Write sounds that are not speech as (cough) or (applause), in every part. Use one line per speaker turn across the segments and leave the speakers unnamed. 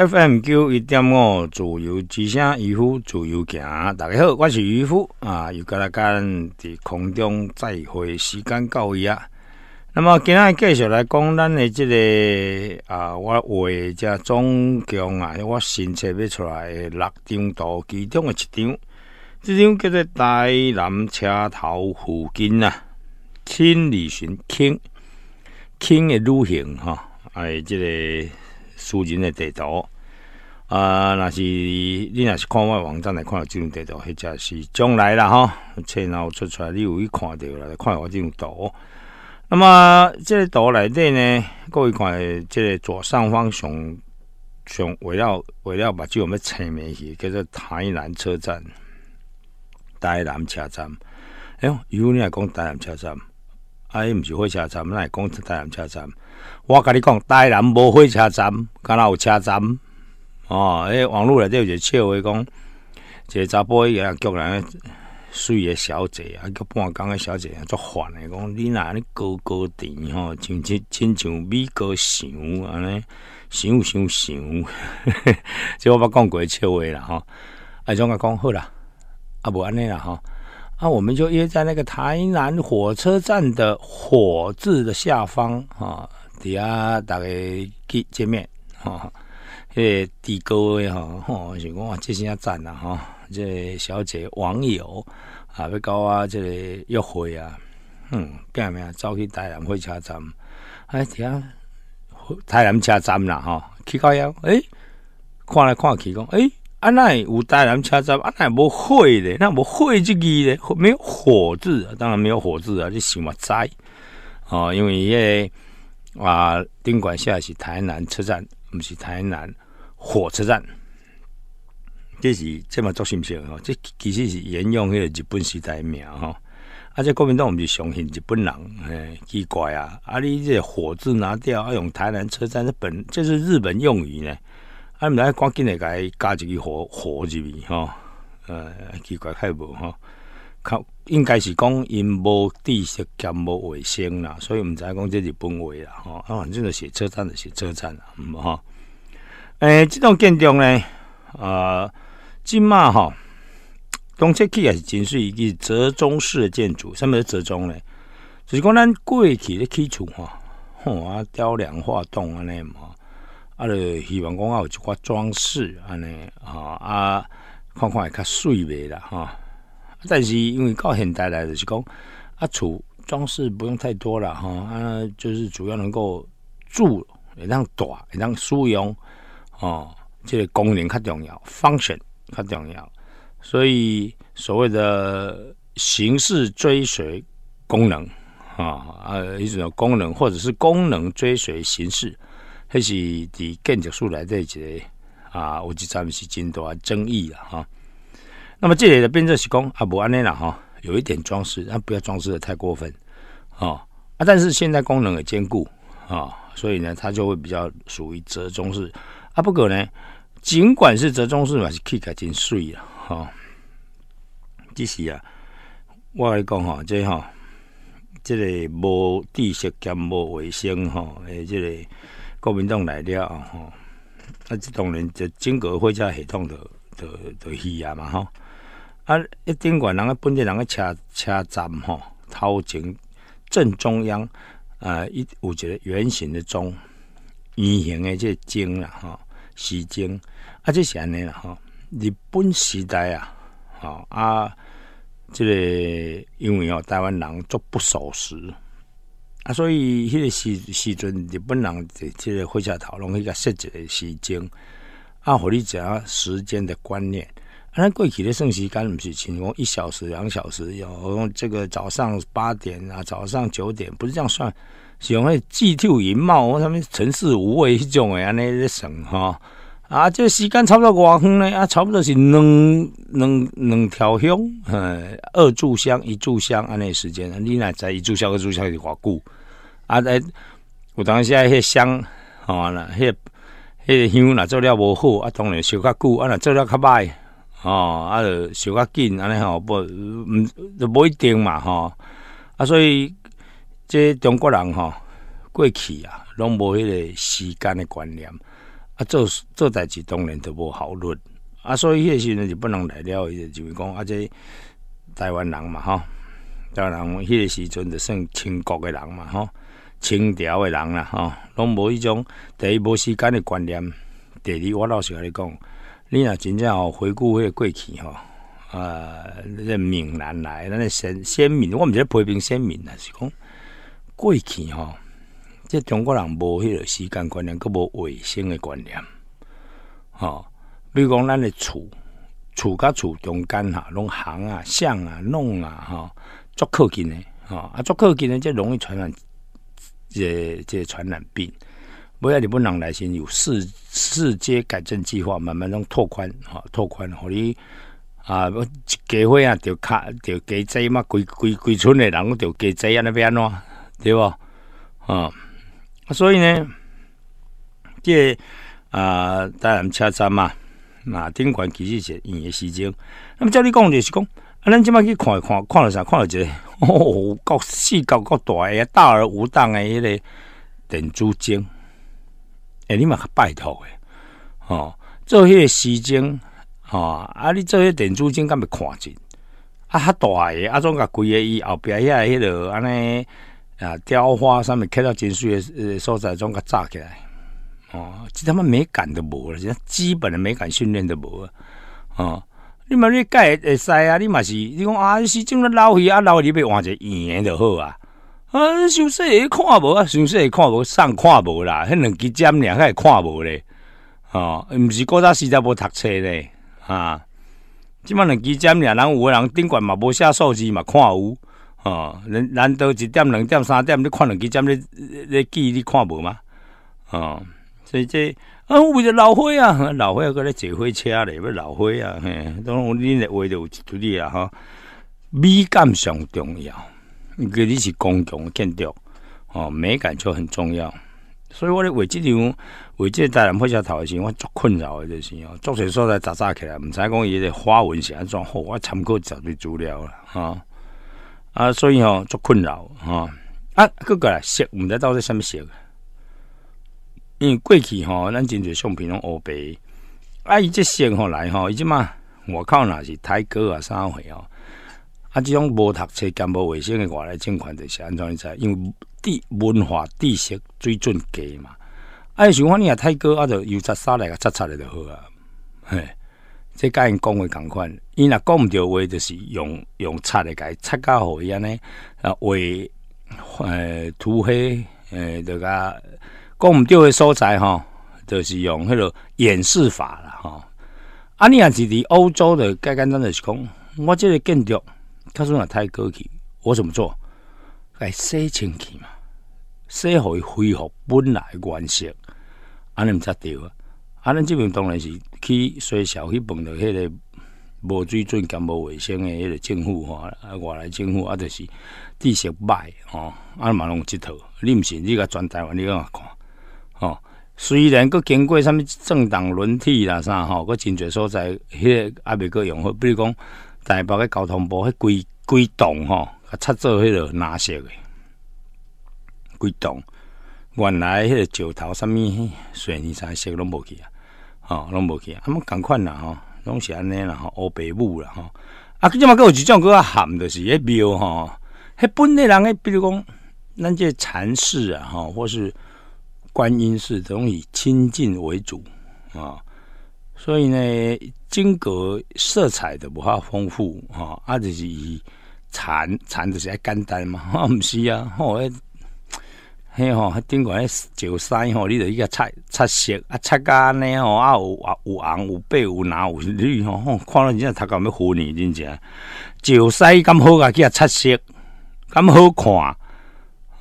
FM 九一点五，自由之声，渔夫自由行。大家好，我是渔夫啊，又跟大家伫空中再会，时间到一啊。那么，今仔继续来讲咱的这个啊，我画这总共啊，我新测不出来六张图，其中的一张，这张叫做台南车头附近啊，轻旅行，亲轻的旅行哈，哎，这个。私人的地图啊，那是你，那是看外网站来看到这种地图，或者是将来啦，哈，册然后出出来，你有去看到了，看我这种图。那么这个图内底呢，各位看，这个左上方上上，我要我要把这我们前面去，叫做台南车站，台南车站。哎呦，果你来讲台南车站，哎，毋是火车站，那来讲台南车站。我甲你讲，台南无火车站，敢若有车站哦？个网络内底有一个笑话，讲一个查甫伊个叫人水个小姐啊，叫半工个小姐，做烦诶，讲你安尼高高甜吼，像亲亲像米国翔安尼，想想想，即 (laughs) 我捌讲过笑话啦吼。啊，种甲讲好啦，啊无安尼啦吼。啊我们就约在那个台南火车站的“火”字的下方啊。底下大家去见面，哈，这地哥哈，想讲啊，这些站啊，哈，这小姐网友啊，要搞啊，这个约会啊，嗯，干啥物啊？走去台南火车站，哎，听台南车站啦，吼，去到幺，诶，看来看去讲，诶，安那有台南车站，安奈无火的，那无火这个嘞？没有火字，当然没有火字啊，就想嘛灾哦，因为个啊，顶管写诶是台南车站，毋是台南火车站。这是这么作心情哦，这其实是沿用迄个日本时代名吼。啊，且国民党毋是相信日本人，嘿，奇怪啊！啊，你这“火”字拿掉，啊，用台南车站，这本这是日本用语呢。啊，毋知赶来诶甲伊加一个“火”火入面吼。呃，奇怪太无吼，较应该是讲因无知识兼无卫生啦，所以知影讲这里分为啦吼。啊，反正就写车站就写车站啦，毋吼。诶，即种建筑咧，啊，即嘛吼，东侧起也是真水，伊个折中式的建筑，物么折中咧？就是讲咱过去咧吼、吼啊，雕梁画栋安尼嘛，啊，希望讲啊有一寡装饰安尼吼，啊，看看会较水袂啦吼。但是因为到现代来的是讲，啊，橱装饰不用太多了哈，啊，就是主要能够住，也让短，也让舒容，哦，这个功能较重要，function 较重要，所以所谓的形式追随功能，啊，啊！一种功能或者是功能追随形式，还是得更加素来这些啊，有就站是真多争议了哈。那么这里的变色是工啊，不安那啦哈，有一点装饰，但不要装饰的太过分啊啊！但是现代功能也兼顾啊，所以呢，它就会比较属于折中式啊。不过呢，尽管是折中式嘛，是 Kick 已经碎哈。只是啊，我来讲哈，这哈，这个无知识兼无卫生哈，诶，这个国民党来了啊，那这种人就经过火灾系统的的的液啊嘛吼，啊，一顶管人个本地人个车车站吼，头前正中央，呃，一有一个圆形的钟，圆形的这钟啦，吼，时钟。啊，这是安尼啦，吼，日本时代啊，吼啊，这个因为哦，台湾人做不守时，啊，所以迄个时时阵日本人伫这个火车头拢一个设置的时钟，啊，互你下时间的观念。那过去的算时间毋是请我一小时、两小时有这个早上八点啊，早上九点，不是这样算，喜欢祭跳银帽，我他们城市无畏迄种的安尼在省哈啊，这时间差不多偌远呢，啊，差不多是两两两条香，二炷香、一炷香安尼时间，你若在一炷香、二炷香是偌久啊。哎，有当时迄香哦，那迄迄香若做了无好啊，当然烧较久啊，若做了较歹。哦，啊，小较紧，安尼吼，不，毋就无一定嘛，吼。啊，所以这中国人吼，过去啊，拢无迄个时间的观念，啊，做做代志当然都无效率。啊，所以迄个时阵就不能来了，就是讲，啊，这台湾人嘛，吼，台湾人迄个时阵就算清国的人嘛，吼，清朝的人啦，吼，拢无迄种第一无时间的观念，第二我老实甲你讲。你若真正吼回顾迄个过去吼，呃，咱闽南来，咱诶先先民，我毋是咧批评先民呐，是讲过去吼，即中国人无迄个时间观念，佮无卫生诶观念，吼，比如讲咱诶厝，厝甲厝中间哈，拢巷啊、巷啊、弄啊，吼足靠近的，吼，啊，足靠近诶，即容易传染，这这传染病。不要你本人来先有四四阶改正计划，慢慢种拓宽，哈，拓宽，让你啊，家伙啊，就卡，就结仔嘛，规规规村的人，就结仔啊那边咯，对吧？啊，所以呢，这啊，当然车站嘛，那顶管其实是一个时间。那么照你讲就是讲，啊，咱今麦去看一看看了啥？看了一个哦，国细高国大个大而无当个迄个电珠精。哎，你嘛较拜托诶！哦，做迄个时精哦，啊，你做迄电子精，敢要看紧，啊，较大诶，啊种甲规个伊后壁遐迄落安尼啊，雕花上面刻到真水诶所在，种甲扎起来，哦，即他妈美感都无了，基本的美感训练都无啊！哦，你嘛你甲会会使啊，你嘛是，你讲啊，时精咧老去啊，老去欲换一个圆的就好啊！啊，想说会看无啊，想说会看无，上看无啦，迄两支针俩，还看无咧，哦，毋是古早时只无读册咧，啊，即满两支针俩，人有个人顶悬嘛，无写数字嘛，看有，哦，难难道一点两点三点，你看两支针咧，咧记你看无吗？哦，所以这啊，为了老火啊，老火过来坐火车咧，要老火啊，嘿，当然恁的话就句立啊，哈，美感上重要。个你是公共建筑，哦，美感就很重要，所以我咧为即张为即个大人拍些头时候，我足困扰的就是哦，作些素在杂杂起来，唔知讲伊的花纹是安装好，我参考一堆资料啦，哈，啊，所以哦足困扰，哦、啊，各个写，唔知到底什么写，因为过去吼咱真侪相片拢乌白，啊，伊这些吼来吼，伊即嘛，外口那是台歌啊，啥货哦。啊，即种无读册兼无卫生诶外来政款，就是安怎？你知？因为地文化、知识水准低嘛。哎，想看你啊，太高，啊，就油炸扫来个炸擦来就好啊。嘿，即甲因讲诶共款，伊若讲毋着话，就是用用擦来伊擦甲互伊安尼啊，画诶涂黑诶，迭甲讲毋着诶所在吼，就是用迄个掩饰法啦。吼。啊，你也是伫欧洲的，简简单就是讲我即个建筑。他说：“也太过去，我怎么做？该洗清气嘛，洗好恢复本来原色。安尼毋才对啊！安尼即边当然是去洗小去碰到迄个无水准兼无卫生的迄个政府吼，啊外来政府啊，就是知识歹吼，嘛拢有即套。你毋信你甲全台湾你甲看哦。虽然佫经过甚物政党轮替啦，啥吼，佫真侪所在迄个阿袂佫用，好，比如讲。”台北的交通部，迄规规栋吼，甲拆做迄个蓝色的规栋。原来迄个石头、啥物水泥啥色拢无去啊，吼，拢无去。啊，啊，们共款啦，吼，拢是安尼啦，吼，乌白母啦，吼。啊，即马有一种讲个含的是迄庙，吼，迄本地人，诶，比如讲，咱这禅寺啊，吼，或是观音寺，都以清净为主，啊。所以呢，金阁色彩的无哈丰富哈，啊就是以蚕蚕著是爱简单嘛，啊 (laughs) 毋是啊，吼，嘿吼，顶迄石狮吼，你著去甲擦擦色，啊擦咖安尼吼，啊有啊有红有白有蓝有绿吼，看落真正头壳要晕呢真正。石狮咁好啊，去甲擦色，咁好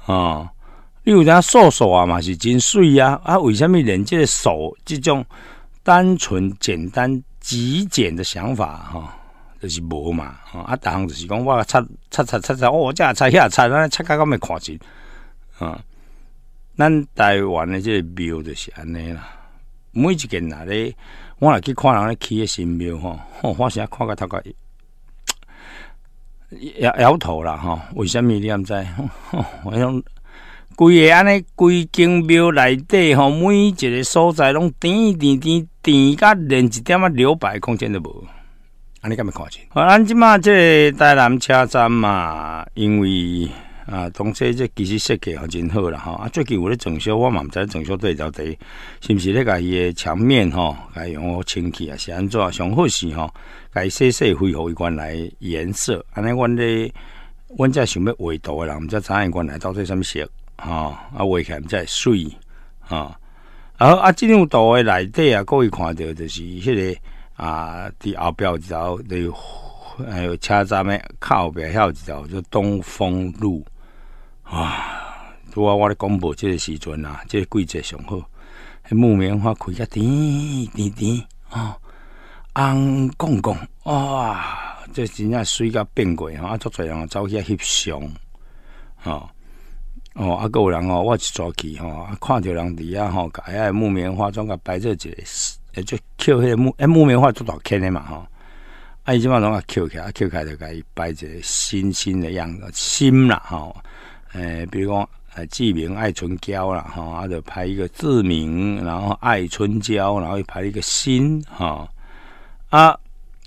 看，啊，你有只素素啊嘛是真水啊，啊为什么连即个素即种？单纯、简单、极简的想法，哈，就是无嘛。啊，逐项就是讲我拆拆拆拆拆，哦，这也拆，也拆，那拆甲咁诶款式，啊，咱台湾的这个庙就是安尼啦。每一件哪里，我来去看人咧起的新庙，哈，我有时看个头个，摇摇头啦，哈，为什么你毋知？我想，规个安尼，规间庙内底，吼，每一个所在拢甜甜甜。电价连一点啊留白空间都无，安尼敢没看起。啊，咱即马即大南车站嘛，因为啊，同这即其实设计也真好啦吼。啊，最近我咧装修，我嘛毋知装修队到底是不是？咧个伊的墙面吼，该用好清气啊，是安怎？上好是吼，该细细恢复一原来颜色。安尼，阮咧，阮遮想要画图的人，我知影参观来到这上物色吼，啊，画起来毋会水吼。而啊，这张图的内底啊，各位看到就是迄个啊，伫后边一条，还有车站的靠边有一条，叫东风路。啊。拄啊，我咧讲无即个时阵啊，即个季节上好，迄木棉花开甲甜甜甜吼，红公公哇，这真正水甲变吼，啊，足侪人走去翕相，啊。哦，啊，个人哦，我一抓去吼，啊，看着人伫遐吼，甲遐木棉花，装甲摆做一字，也就捡迄木，哎，木棉花做大开的嘛吼。啊，伊即马拢甲捡起，啊捡起就伊摆一个心心的样子，心啦吼。诶，比如讲，诶，志明爱春娇啦吼，啊，就拍一个志明，然后爱春娇，然后又拍一个心吼。啊，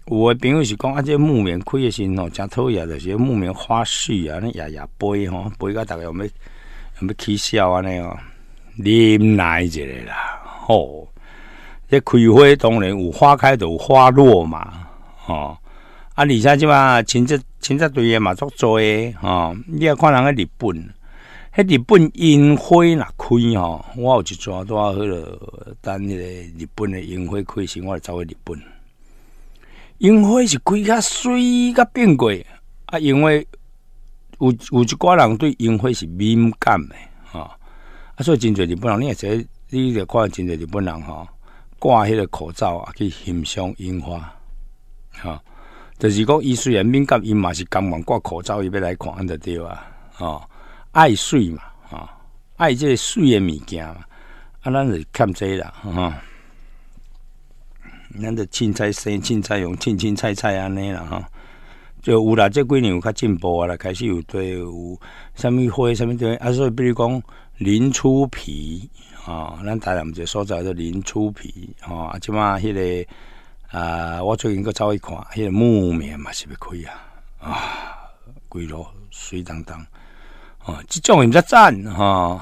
有朋友是讲啊，这木棉开的时吼，诚讨厌，就是木棉花絮啊，那呀呀飞吼，飞甲逐个有们。起笑啊！尼哦，啉来一下啦。哦，这开花当然有花开有花落嘛。哦，啊，而且即嘛，亲戚亲戚队诶嘛足做诶。吼。你也看人个日本，迄日本樱花若开哦，我有一抓到迄落，等迄个日本的樱花开时，我来走去日本。樱花是开较水甲变贵啊，因为。有有一寡人对樱花是敏感的，啊，所以真侪日本人，而且你着看真侪日本人吼，挂迄个口罩啊去欣赏樱花，吼，但是讲伊虽然敏感，伊嘛是甘愿挂口罩，伊要来看得着啊，吼，爱水嘛，吼，爱这水的物件嘛，啊，咱是欠这啦，吼，咱着青菜生，青菜用青青菜菜安尼啦，吼。就有啦，这几年有较进步啊，啦，开始有对有什物花什物对，啊，所以比如讲林初皮啊，咱台南个所在叫林初皮吼，啊，即马迄个啊，我最近个走去看，迄个木棉嘛是袂开啊，啊，规落水当当啊，即种毋则赞吼，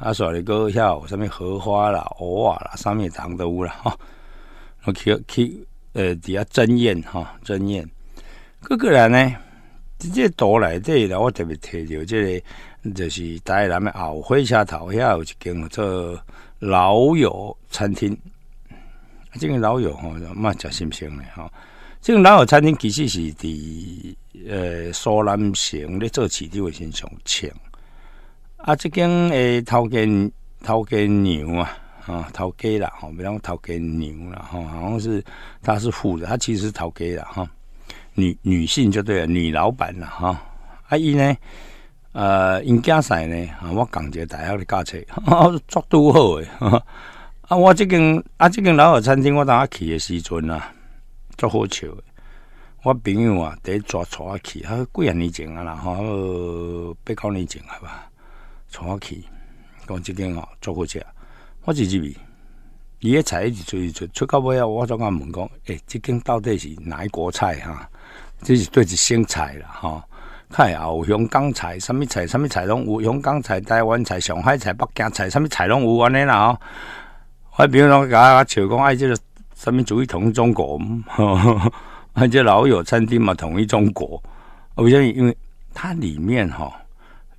啊，所以个有什物荷花啦、荷啊啦，上面糖都有啦吼。我去去呃底下争艳吼，争艳。个个人呢，即个岛来底了，我特别提到即个，就是台南的后火车头遐有一间做老友餐厅。这个老友吼，蛮食心生的吼。这个老友餐厅其实是伫呃苏南城咧做市调先上请。啊，这间诶，头家头家牛啊，啊，头家啦，好，别讲头家牛啦，哈，好像是他是富的，他其实是头家的哈。女女性就对了，女老板了哈，啊，伊呢，呃，因家婿呢，啊，我一个大学的家 (laughs) 做足好诶。(laughs) 啊，我即间啊即间老二餐厅，我当去诶时阵啊，足好笑诶。我朋友啊，第早坐我去，啊，几人年前啊啦，哈，八九年前啊吧，坐我去，讲即间哦，足好食，我入去，伊一出来出，出到尾啊，我总甲问讲，诶，即间到底是哪一国菜哈？这是对一生菜啦，哈！看也有香港菜，什么菜、什么菜拢有香港菜、台湾菜、上海菜、北京菜，什么菜拢有安尼啦。吼、我比如拢甲我笑讲，哎，这个什么主义统一中国？啊，(laughs) 这老友餐厅嘛，统一中国。而且，因为它里面哈，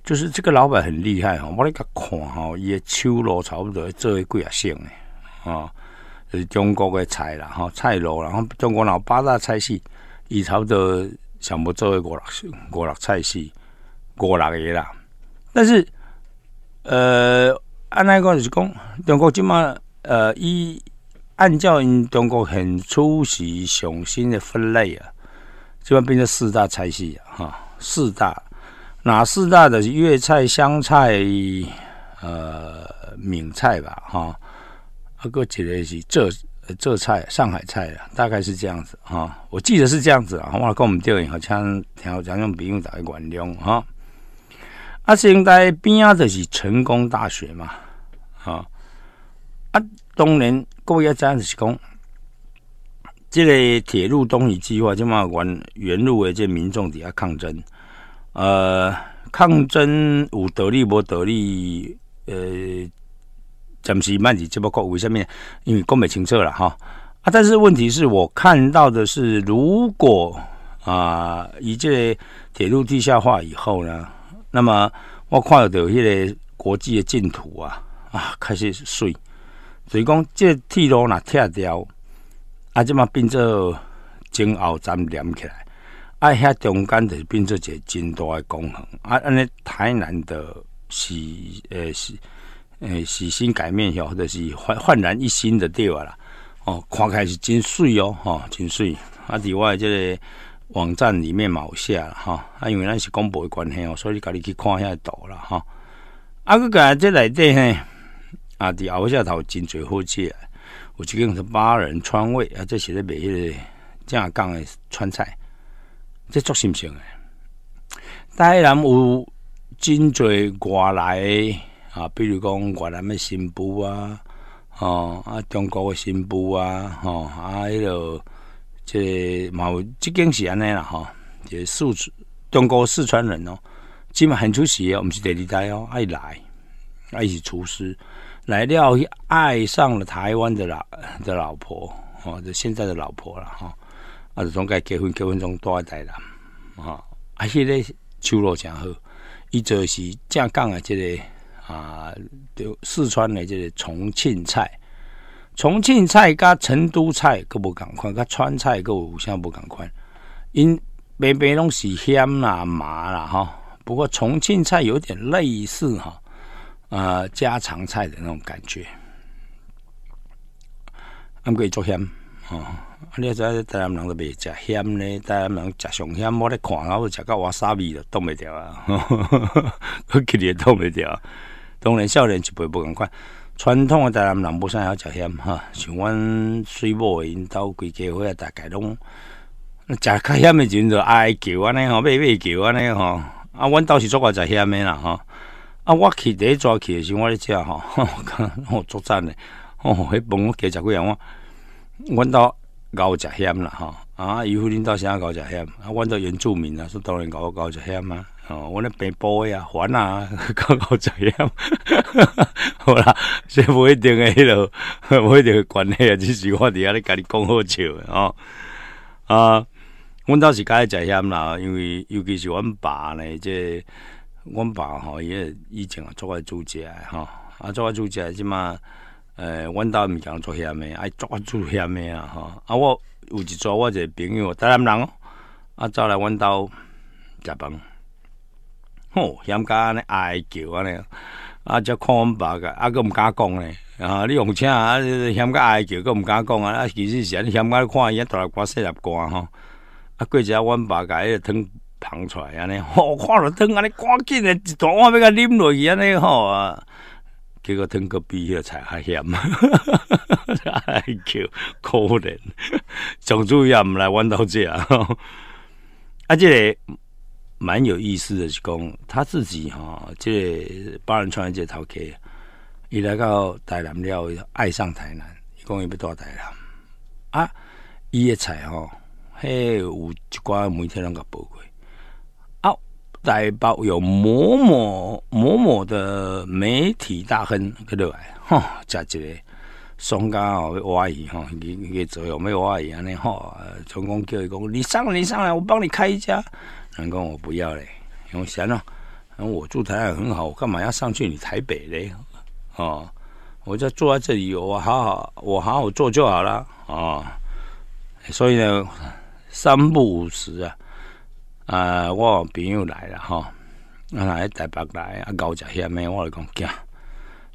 就是这个老板很厉害哈，我那个看哈，伊的酒楼差不多做一啊下性嘞，啊，是中国的菜啦，哈，菜楼啦，然后中国老八大菜系。以不多上无做为六五六菜系五六个啦，但是呃，按那讲就是讲中国即嘛呃，伊按照因中国很出席雄新的分类啊，即般变成四大菜系哈，四大哪四大的是粤菜、湘菜、呃闽菜吧哈，还个一个是浙。浙菜、上海菜啊，大概是这样子啊。我记得是这样子啊。我来跟我们电影好像，好讲用笔录打来原谅哈。啊，现在边啊就是成功大学嘛，啊，啊，当年国一这样子是讲，这个铁路东移计划就嘛，原原路的这民众底下抗争，呃，抗争有得利无得利，呃。暂时慢起，这么过为下面，因为讲不清楚了哈啊！但是问题是我看到的是，如果啊，以这铁路地下化以后呢，那么我看到的迄个国际的净土啊啊开始碎，所以讲这铁路呐拆掉，啊，这嘛变做前后站连起来，啊，遐中间就变做一个真大的工程啊，安尼台南的是诶是。诶，洗心改面吼，或者是焕焕然一新的对啊啦，哦，看开是真水哦，哈，真水。啊，我诶即个网站里面写下哈，啊，因为咱是公布的关系哦，所以家己去看遐图啦哈。啊，佮佮即内底呢，啊，伫后下头真侪好诶，有一间是巴人川味，啊，即卖迄个正港的川菜，即足新鲜诶。台南有真侪外来。啊，比如讲越南的新妇啊，吼啊，中国的新妇啊，吼啊，迄个即有即经是安尼啦，吼，是、四川中国四川人哦，即嘛很出息哦，毋是第二代哦，爱来，爱是厨师，来料爱上了台湾的老的老婆，哦，就现在的老婆了，吼，啊，就总该结婚结婚中都爱台南，啊，迄个呢，手路诚好，伊就是正港的即个。啊，对四川的这个重庆菜，重庆菜加成都菜各不共款，加川菜各有相不共款？因边边拢是咸啦、麻啦哈。不过重庆菜有点类似哈，呃，家常菜的那种感觉。俺可以做咸哦，你啊影台湾人都袂食咸咧，台湾人食上咸，我咧看，啊，后食到我沙味都冻袂掉啊，哈哈哈哈我今年冻袂掉。当然，少年一辈无敢看。传统的台南人无啥晓食险哈，像阮水母因兜规家伙来，大概拢食较险的阵就哀求安尼吼，买买求安尼吼。啊，阮倒是作怪食险面啦吼。啊，我去第一抓去是我在吃吼，我 (laughs) 作战的。吼，迄饭我加食几样。我，阮岛高食险啦吼。啊，渔夫领导啥高食险？啊，阮兜原住民啊，说当然高高食险啊。哦，我那边保诶啊，烦 (laughs) 啊，各个在险，好啦，这不一定诶迄落，(laughs) 不一定诶关系啊，只是我伫遐咧甲你讲好笑的哦。啊，阮倒是较爱食险啦，因为尤其是阮爸呢，即阮爸吼伊也以前啊做我煮食的吼。啊做我煮食即嘛诶，阮家毋讲做险的，爱做啊煮险的啊吼。啊我有一做我一个朋友，台南人，啊走来阮兜食饭。吼，嫌家安尼哀求安尼，啊，只看阮爸个，啊，佫毋敢讲咧。啊，你用请啊，嫌家哀求，佫毋敢讲啊。啊，其实是安尼嫌甲看伊，大粒瓜、四十瓜吼。啊，过下阮爸甲迄个汤捧出来安尼，吼，(laughs) 看着汤安尼，赶紧诶，一大碗要甲啉落去安尼吼啊。结果汤佫比个菜还咸，(laughs) 哀求可怜，总 (laughs) 主也毋来阮兜食，啊。啊，即个。蛮有意思的，是讲他自己哈，这巴人创业这淘客，一来到台南了，爱上台南，一讲也不到台南啊，伊的菜吼，嘿，有一挂媒体拢个报过啊，台北有某某某某的媒体大亨，落来，吼，加一个松家吼挖伊，吼，伊伊做有没挖伊安尼吼，成功叫伊讲，你上来，你上来，我帮你开一家。人讲我不要咧，永贤啊，我住台南很好，我干嘛要上去你台北咧？哦，我就坐在这里，我好好，我好好做就好了哦。所以呢，三不五时啊，啊，我朋友来了哈，啊来台北来，啊搞食虾米，我来讲假，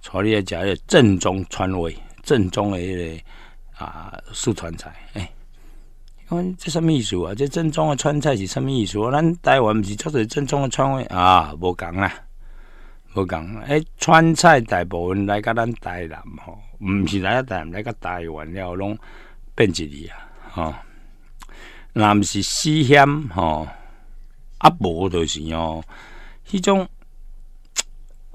坐你来食个正宗川味，正宗的啊四川菜，哎。这什么意思啊？这正宗的川菜是什么意思啊？咱台湾不是叫做正宗的川味啊？无同啦，无同。哎，川菜大部分来甲咱台南吼，毋是咱台南来甲台湾了，拢变质了哈。那不是西乡吼，啊无就是哦，迄种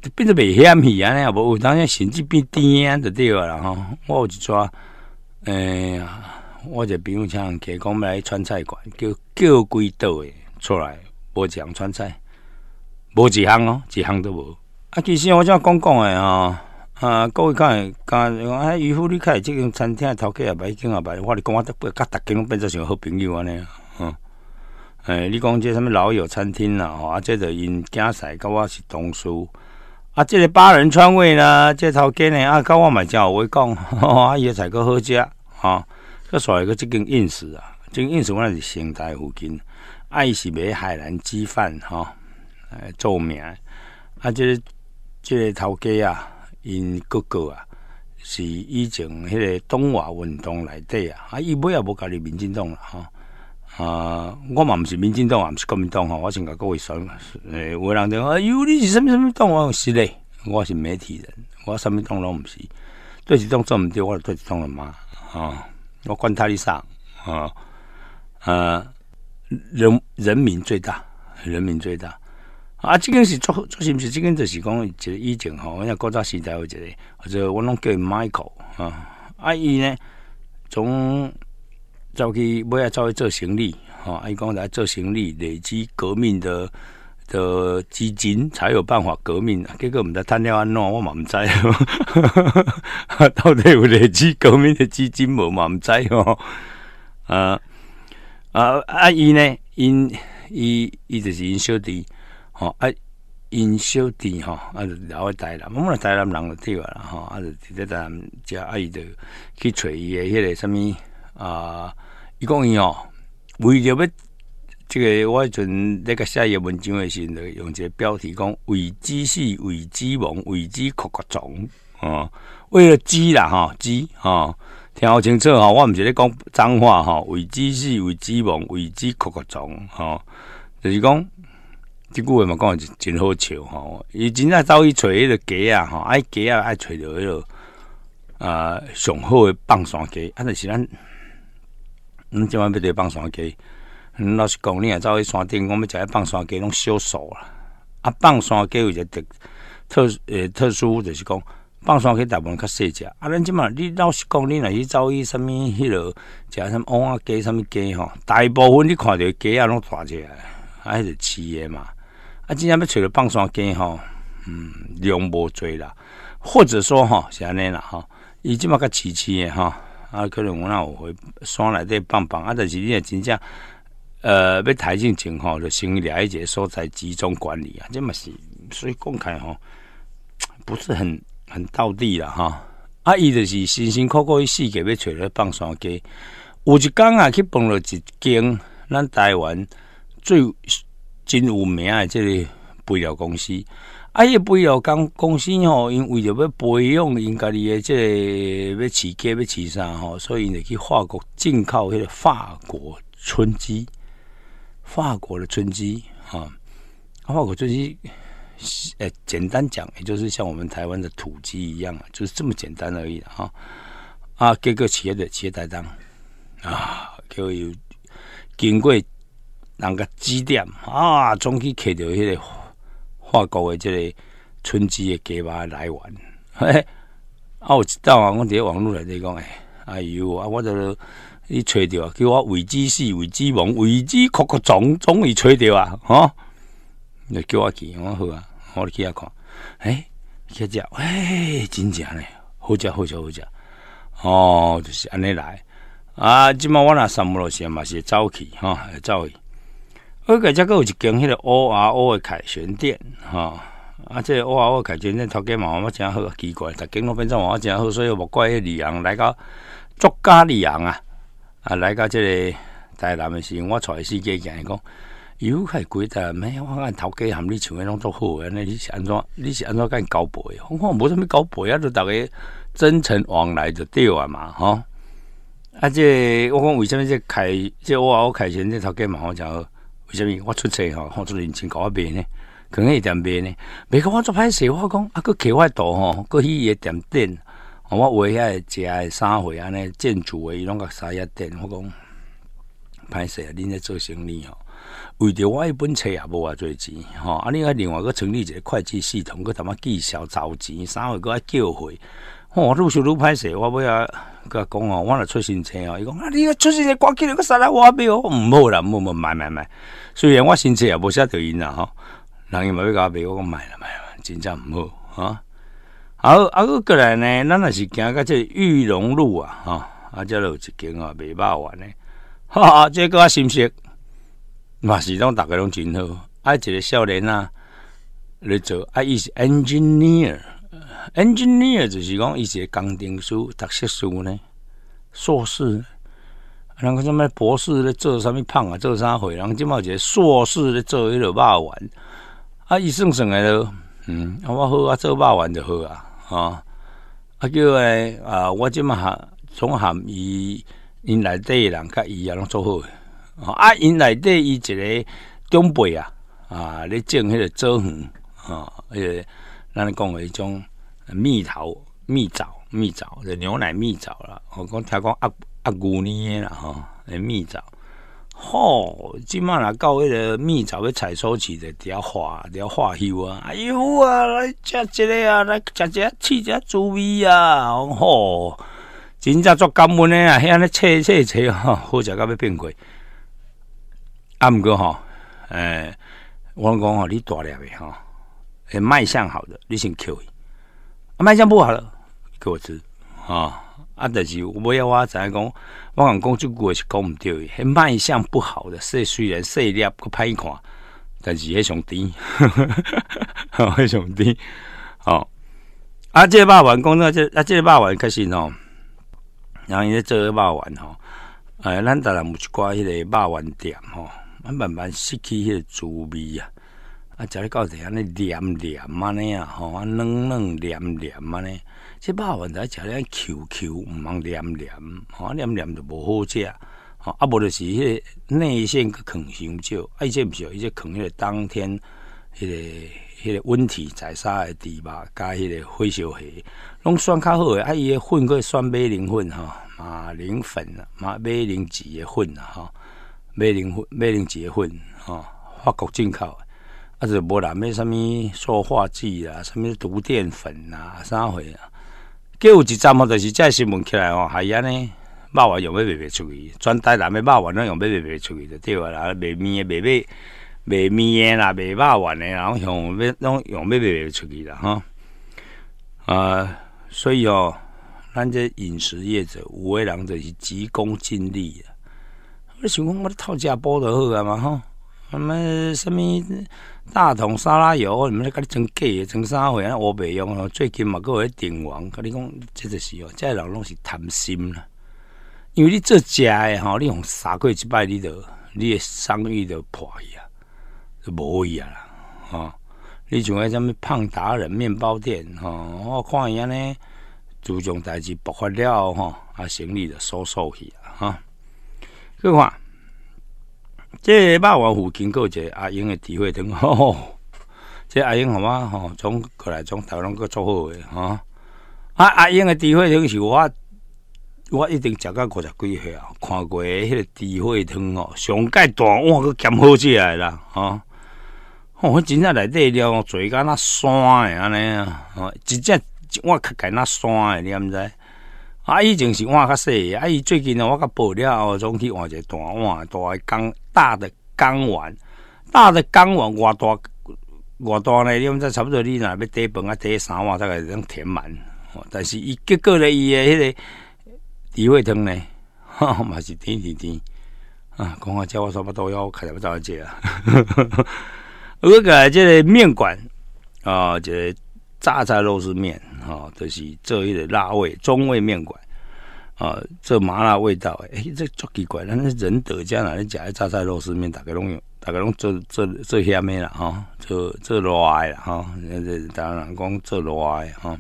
就 (tsk) 变做袂险去啊，无当然甚至变边甜就对啦吼，我一抓，哎呀。我就比如像客讲来川菜馆，叫叫几道的出来，无一项川菜，无一项哦，一项都无。啊，其实我正讲讲的啊，啊各位看，讲哎渔夫，你看这间餐厅头家也歹，紧也歹，我你讲我得不逐间拢变做成好朋友啊呢，诶、哎，你讲这他物老友餐厅啦，啊，这着因家婿甲我是同事。啊，这个八人川味呢，这头家呢啊，甲我嘛诚有话讲，啊也菜阁好食，啊。个所谓个即个饮食啊，即间饮食我来是邢台附近。爱是买海南鸡饭，哈，哎，做名。啊，即个即个头家啊，因哥哥啊，是以前迄个东华运动内底啊。啊，伊尾也无家己民进党了，哈。啊，我嘛毋是民进党，毋是国民党，吼，我先甲各位说，诶，有人著讲，哎呦，你是什什党？我是咧，我是媒体人，我什咩党拢毋是。对，一种做毋对，我就对一种了嘛，吼。我管他的啥，啊啊，人人民最大，人民最大，啊，这个是做做什么？是这个就是讲，一个以前吼，我像古早时代，有一个，或者我拢叫 Michael 啊，啊伊呢，从走去尾要走去做行吼，哈，伊讲来做行理，累积革命的。的基金才有办法革命，结果我们的贪念安怎我嘛唔知哦，(laughs) 到底有来支革命的基金无嘛唔知哦。啊啊啊！伊呢？因伊伊就是因小弟，吼啊因小弟吼啊就留在台南，我们台南人就对话吼、哈啊就直接台南叫阿姨就去找伊的迄个什么啊，一共伊哦为着要。这个我准那个下页文章时阵的？用一个标题讲“为知死，为知亡，危哭各种”。哦，为了鸡啦，哈鸡哈，听好清楚哈。我唔是咧讲脏话哈，“为知死，为知亡，危哭各种”。哈，就是讲，即句话嘛讲真好笑哈。伊真正走去找迄个鸡啊，哈爱鸡啊爱找着迄个啊上好的放山鸡，啊就是咱，咱即晚不得放山鸡。老实讲，你若走去山顶，我们食要放山鸡拢少数啦。啊，放山鸡有一个特特呃特殊，就是讲放山鸡大部分较细只。啊，咱即满你老实讲，你若去走去什物迄落，食什么乌鸡、什物鸡吼，大部分你看着鸡啊拢大只，啊，迄是饲诶嘛。啊，今天要找着放山鸡吼，嗯，量无济啦，或者说吼是安尼啦吼，伊即满较饲饲诶吼，啊，可能我那有回山内底放放，啊，但是你也真正。呃，要台进情况就成立一节所在集中管理啊，这嘛是所以公开吼，(tsk) 不是很很到底啦，哈。啊，伊就是辛辛苦苦去四界要揣了放山鸡，有一工啊去碰了一间咱台湾最真有名的这个肥料公司。啊，迄个肥料公公司吼，因为着要培养因家己的这要饲鸡要饲啥吼，所以呢去法国进口迄个法国春鸡。法国的春鸡，哈，法国春鸡，呃，简单讲，也就是像我们台湾的土鸡一样，就是这么简单而已，哈。啊，各个企业的企业担当，啊，就有经过那个鸡店啊，总去揢到迄个法国的这个春鸡的鸡巴来玩。嘿、哎，啊，我知道啊，我伫网络内底讲，哎，哎呦，啊，我著。伊找着啊？叫我未知死，未知亡，未知各种总伊找着啊！哈，来叫我去，我好啊。我去遐看，哎，遐食，哎，真正嘞，好食好食好食，哦，就是安尼来。啊，即满我那三落钱嘛是早起会走去，我个这个一间迄个 O R O 的凯旋店哈，啊，这 O R O 凯旋店他给妈妈讲好奇怪，逐间东变做我妈好，所以无怪李阳来到作家李阳啊。啊，来到这个台南的是，我才去见讲伊讲，又系贵的，没我按头鸡含你像伊拢都好，你你是安怎？你是安怎讲高倍？我看无什么高倍啊，就大家真诚往来就对啊嘛，吼。啊，即我讲为什么这开？这我我开钱，这头鸡蛮好讲。为什么我出车哈，出两搞高倍呢？可能一点倍呢？别个我做派水，我讲啊，佮客外多吼，佮伊一点点。啊我画遐诶食诶三费安尼建筑诶伊拢甲三遐电我讲歹势啊恁咧做生理吼为着我迄本册也无偌济钱吼啊你啊另外佫成立一个会计系统佫点仔技术走钱三费佫爱叫会吼愈收愈歹势我欲遐甲讲吼我若出新车哦，伊讲啊你啊出新册赶紧来佫删来我比如讲毋好啦毋好毋好毋卖虽然我新车也无啥抖音啦吼人伊嘛要甲我买，我讲卖了卖了真正毋好吼啊啊！过来呢，咱也是行到这玉龙路啊，吼，啊，这有一间啊，卖肉丸的，哈、啊！这个啊，新嘛是拢逐家拢真好。啊，一个少年啊，咧做啊，伊是 engineer，engineer 就是讲伊一个工程师，读色书呢，硕士。人个什么博士咧做啥物胖啊？做啥货？人即满一个硕士咧做迄落肉丸，啊，伊算算诶咯，嗯，啊，我好啊，做肉丸就好啊。吼，啊叫诶，啊我即嘛含总含伊，因内诶人甲伊啊拢做好诶，吼、啊因内底伊一个长辈啊，啊咧种迄个枣园迄个咱讲诶迄种蜜桃、蜜枣、蜜枣，就牛奶蜜枣啦，我讲听讲阿阿牛呢啦吼，诶蜜枣。吼！即满啊，到迄个蜜枣要采收起的，要化要化休啊！哎呦啊！来食一个啊！来食一试一下滋味啊！吼！真正足感恩的啊！遐咧切切切吼，好食到要变鬼。啊，毋过吼，诶，我讲吼，你大粒的吼，诶，卖相好的，你先叫伊；啊，卖相不好了，给我吃啊。啊，但是有不要我知影讲，我共讲即句话是讲毋对，迄卖相不好的，说虽然说粒佮歹看，但是迄上甜，吼，(laughs) 迄上甜。吼，啊，即、个肉丸讲到这啊，即、个肉丸确实吼，然后伊咧做个肉丸吼，啊，哦，咱当人有一寡迄个肉丸店吼，啊、慢慢失去迄个滋味啊。啊，食咧到底安尼黏黏安尼啊，吼、啊，软软黏黏安尼。即肉鱼仔食了，QQ，毋通黏黏，吼黏黏就无好食。吼，啊无就是迄个内馅去放伤少。啊，伊这毋是哦，伊这放迄个当天迄个迄个温体宰杀的猪肉，加迄个火烧虾，拢算较好诶。啊，伊个粉可以算马铃粉吼，马铃粉，马马铃薯诶粉吼，马铃马铃薯诶粉哈，法国进口，啊就无啦，咩啥物塑化剂啊，啥物毒淀粉啊，啥货啊。计有一张嘛，就是再新闻起来吼，还安尼肉丸用要卖卖出去，全台南的肉丸拢用要卖卖出去，对伐啦？卖面的卖卖卖面的啦，卖肉丸的，然后用用用要卖卖出去啦。哈。呃，所以哦，咱这饮食业者有个人就是急功近利啊。我想讲，我偷家包得好啊嘛吼。什么什么大桶沙拉油，你们在搞你增计增啥货？我北用哦，最近嘛，搁在顶王，跟你讲，这就是哦，这人拢是贪心啦。因为你做假的吼，你红杀过一摆，你都，你的生意都破去啊，都无意啊，哈。你像那什么胖达人面包店哈，我看伊安尼注重代志爆发了吼，啊，生意的收收去吼、哈，去看。这肉丸附近佫有一个阿英的猪血汤吼吼这阿英阿嬷吼从过来从头拢佫做好的吼啊阿英的猪血汤是我我一定食到五十几岁啊看过迄个猪血汤吼上盖大碗佫减好食来啦吼阮真正内底料哦全甲呐山的安尼啊吼一只我碗较简单山的你知毋知啊以前是碗较细啊伊最近啊我甲报了总去换一个大碗的大的工大的钢碗，大的钢碗，我多我多呢？你们这差不多，你那要底本啊，底三万大概能填满。但是，一结果呢，伊的迄个脾胃疼呢，(laughs) 嘛是甜甜甜啊！讲话叫我三百多要，我肯定不找得借啊。我个即个面馆啊，即榨菜肉丝面啊，就是做一的辣味、中味面馆。啊，这麻辣味道，哎，这足奇怪。咱人德家那食诶榨菜肉丝面，大概拢有，大概拢做做做遐物啦，吼，做做辣诶啦，吼、哈，这当然讲做辣诶、吼，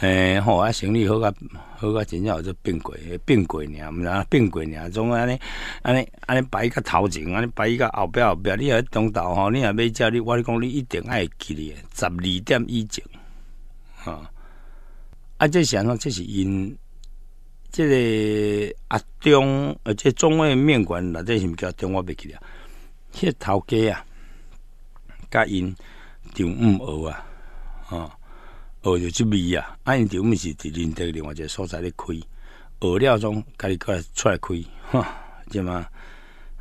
哎，吼，啊，生意好甲好甲，真正做并变诶，变贵尔，毋知影变贵尔，总安尼安尼安尼摆个头前，安尼摆个后壁后壁，你若中昼吼，你若要食，你，我讲你一定爱去诶。十二点以前，吼、啊，这想讲这是因。即个阿中啊即个中爱面馆里底是毋是叫阿中我袂记着迄个头家啊甲因就毋学啊吼学着即味啊啊因就毋是伫恁兜另外一个所在咧开学了种家己过来出来开吼怎啊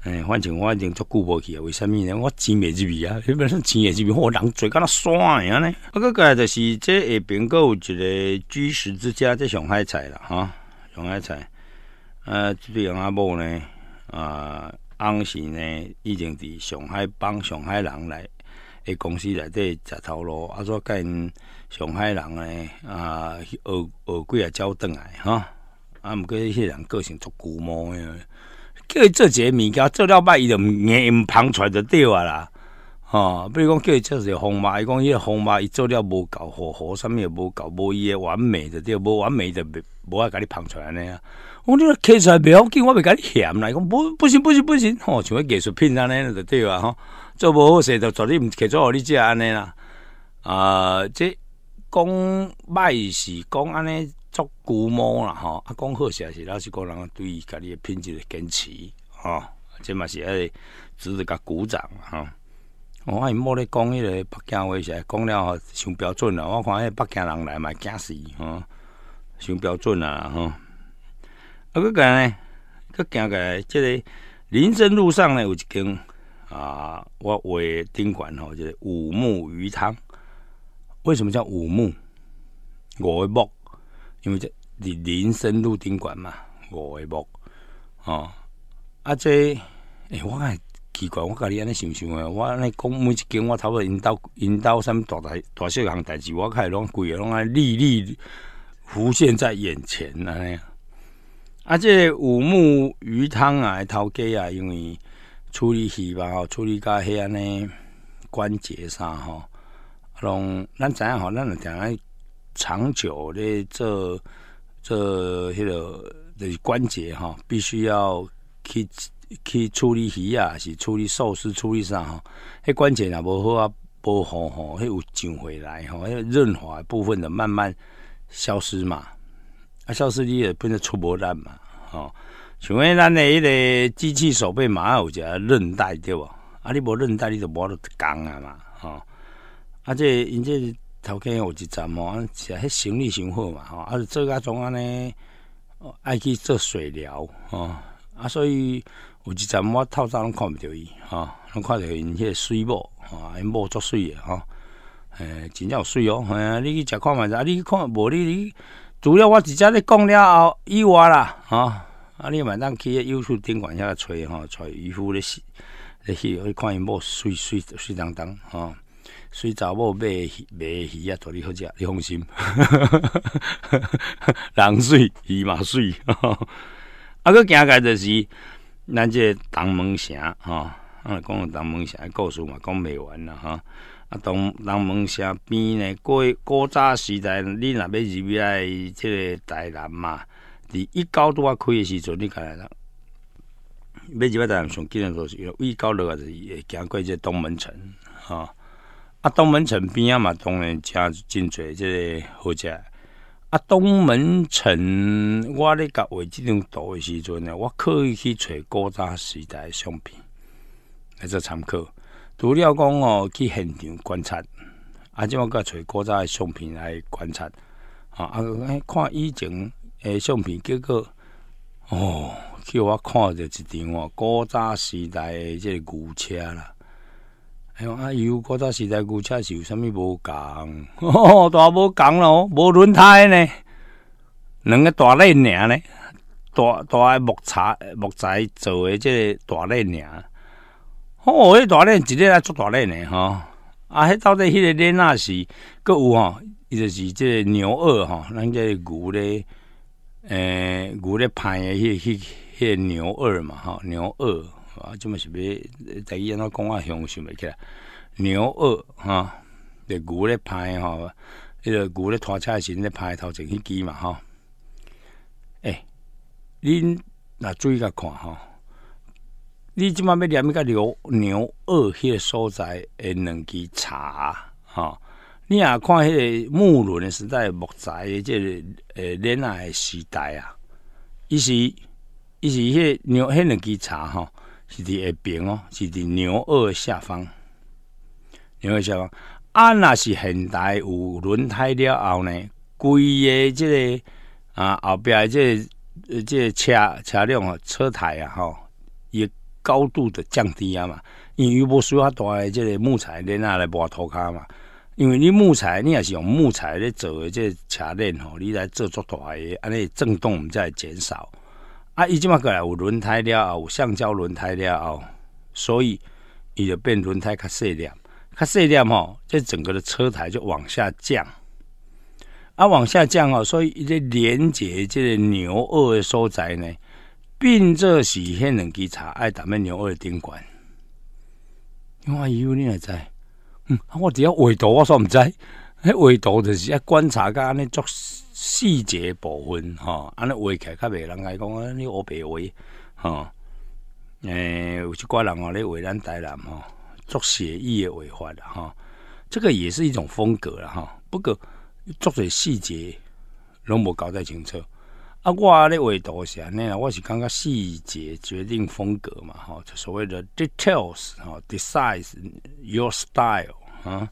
诶反正我已经足久无去啊为啥物呢我钱袂入去啊基本上钱会入去，我人济敢若爽诶安尼啊佫过来著是即下边佫有一个居士之家即上海菜啦吼上海菜，呃，最近阿某呢，啊，翁时呢，已经伫上海帮上海人来，诶，公司内底食头路，啊，甲因上海人呢，啊，学学几啊，招顿来，吼。啊，毋过，迄人个性足古毛，叫伊做一下物件，做了歹，伊就硬硬捧出来就对啊啦。哦，比如讲叫伊做个风马，伊讲伊个风马伊做了无够好，好什物也无够无伊个完美的，对无完美的，无爱甲你捧出来尼啊。我你你搿出来袂要紧，我袂甲你嫌啦。伊讲不，不行，不行，不行。吼，像个艺术品安尼，对啊吼，做无好势，就绝对毋去做互你食安尼啦。啊，这讲歹是讲安尼足古模啦，吼。啊，讲好势是老实讲人对伊家己诶品质坚持，吼，这嘛是爱值得甲鼓掌，吼。我看伊莫咧讲迄个北京话是，讲了吼上标准啦。我看迄个北京人来嘛，惊死吼，上标准啦吼。啊，个间咧，个间个即个林深路上咧有一间啊，我话顶悬吼，就五木鱼汤。为什么叫五木？五木，因为这你林深路顶悬嘛，五木。哦，啊这，哎我。奇怪，我甲你安尼想想诶，我安尼讲每一间，我差不多引导引导什么大大大小项代志，我开始拢规个，拢安利利浮现在眼前安尼。啊，这五木鱼汤啊，头家啊，因为处理鱼吧，吼，处理迄遐尼关节啥吼，拢咱知影吼，咱就定安长久咧做做迄落是关节吼，必须要去。去处理鱼啊，是处理寿司，处理啥吼？迄关节也无好啊，无好吼，迄有上回来吼，迄滑化部分啊慢慢消失嘛。啊，消失你会变做粗无子嘛，吼。像迄咱诶迄个机器手，嘛，麻有一个韧带对无？啊，你无韧带，你就无了钢啊嘛，吼。啊，这因这头家有一针嘛，是迄生理上好嘛，吼。啊做甲种安尼爱去做水疗吼。啊，所以。有一阵我透早拢看毋着伊，吼，拢看着因迄个水母，吼，因某足水诶，吼，嘿，真正有水哦，吓，你去食看觅者，啊你去看无你你，除了我一只咧讲了后以外啦，吼，啊你嘛通去迄个优秀顶悬遐揣吼，揣伊伊赴咧洗咧洗，汝看因某水水水当当，吼，水查某买诶鱼，买诶鱼啊，互汝好食你放心，(laughs) 人水鱼嘛，水吼，啊搁行起来着是。咱这东门城哈，讲东门城故事嘛，讲袂完啦吼。啊，东东门城边呢，过古早时代，你若要入来，即个台南嘛，伫一九拄啊开的时阵，你看了，要入来台南，上紧都是，一九落也是会行过这东门城吼。啊，东门城边啊嘛，当然真真侪即个好食。东门城，我咧甲画即张图诶时阵呢，我可以去找古早时代诶相片来做参考。除了讲哦，去现场观察，啊，即我甲找古早诶相片来观察啊，啊，看以前诶相片，结果哦，去我看着一张哦，古早时代即个牛车啦。哎呦！阿尤，古代时代古车是有什物无钢？哦，都 (laughs) 无钢咯，无轮胎呢。两个大链链呢，大大诶木材木材做诶，即个大链链。哦，这大链一日来做大链呢吼。啊，迄到底迄个链那是搁有哈，伊就是即个牛二哈，咱即个牛咧，诶，牛咧排诶迄迄迄牛二嘛，哈，牛二。啊，即满是要在伊安怎讲话，想想袂起来。牛二哈，伫牛咧拍吼，迄个牛咧拖车时咧拍头前迄支嘛吼。诶，恁若注意甲看吼，你即马要迄个牛牛二迄个所在，诶两支叉吼，你若看迄个木轮的时代，木材的即恋爱诶时代啊，伊是伊是迄牛迄两支叉吼。是伫下边哦，是伫牛二下方。二下方，啊，若是现代有轮胎了后呢，规个即个啊，后壁即个即个车车辆啊，车胎啊，吼，伊高度的降低啊嘛。因为无需要大即个木材，链啊来磨涂骹嘛。因为你木材，你也是用木材咧做即车链吼，你来做足大，安尼震动会减少。啊，伊即马过来，有轮胎了，有橡胶轮胎了后，所以伊就变轮胎卡细料，卡细料吼，这整个的车台就往下降，啊，往下降吼，所以伊这连接这牛二的所在呢，并这是迄能稽查，爱打咩牛二的顶管，因为有你也在，嗯，我只要微图，我说知，在，微图就是要观察到安尼作。细节部分吼，安尼画起来较袂人来讲你学白画吼，诶，有一寡人吼咧画咱台吼，哈，作写意的法画吼，这个也是一种风格了吼，不过，作水细节拢无搞代清楚。啊，我咧画图是安尼啊，我是感觉细节决定风格嘛，吼，就所谓的 details 哦、d e c i d e your style 啊。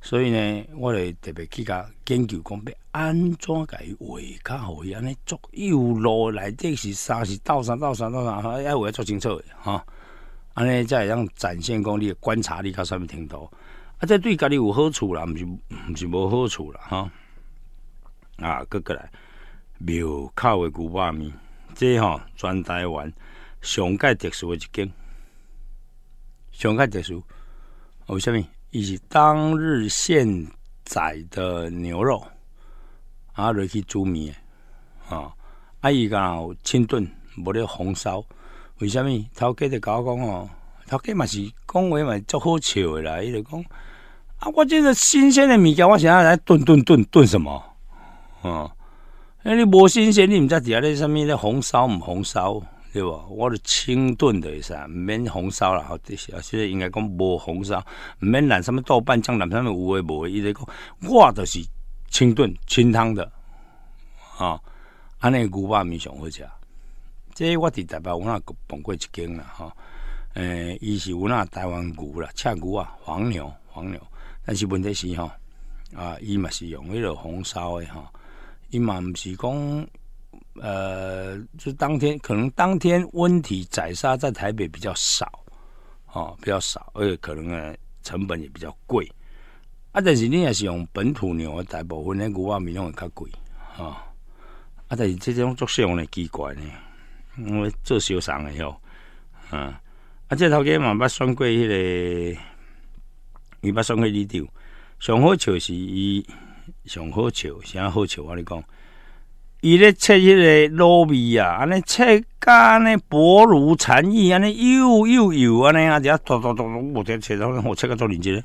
所以呢，我哋特别去甲研究讲，要安怎甲伊画较好？伊安尼作有路来，底是三是斗三斗三斗三，哎，我要足清楚诶吼，安尼才会让展现讲，你观察力较啥物程度，啊，这对家己有好处啦，毋是毋是无好处啦，吼。啊，搁过来庙口诶牛肉面，这吼全台湾上界特殊诶一间，上界特殊，为虾米？以当日现宰的牛肉啊，来去煮面，啊。阿姨有清炖，无咧红烧。为什物头家就我讲哦，头家嘛是讲话嘛足好笑的啦。伊就讲啊，我即个新鲜的物件，我想要来炖炖炖炖什么？啊，那你无新鲜，你毋知底下咧什物咧红烧毋红烧。对无？我著是清炖的会使毋免红烧啦，或者是应该讲无红烧，毋免染什么豆瓣酱，染什么有诶无诶，伊咧讲我就是清炖清汤的，啊，安尼牛排面上好食。即我伫台北，我那捧过一斤啦，吼。诶，伊是有那台湾牛啦，赤牛啊，黄牛，黄牛，但是问题是吼，啊，伊嘛是用迄落红烧诶吼，伊嘛毋是讲。呃，就当天可能当天温体宰杀在台北比较少，哦，比较少，而且可能呢成本也比较贵。啊，但是你也是用本土牛，大部分的牛肉面拢会较贵，哦。啊，但是这种作相呢奇怪呢，因为做相仝的吼，啊，啊，这头家嘛，捌选过迄个，伊捌选过你丢？上好笑是伊，上好笑，啥好笑？我你讲。伊咧切迄个卤味啊，安尼切甲安尼薄如蝉翼，安尼幼幼幼安尼啊，就啊嘟嘟嘟嘟，我伫切到，我切到做连咧。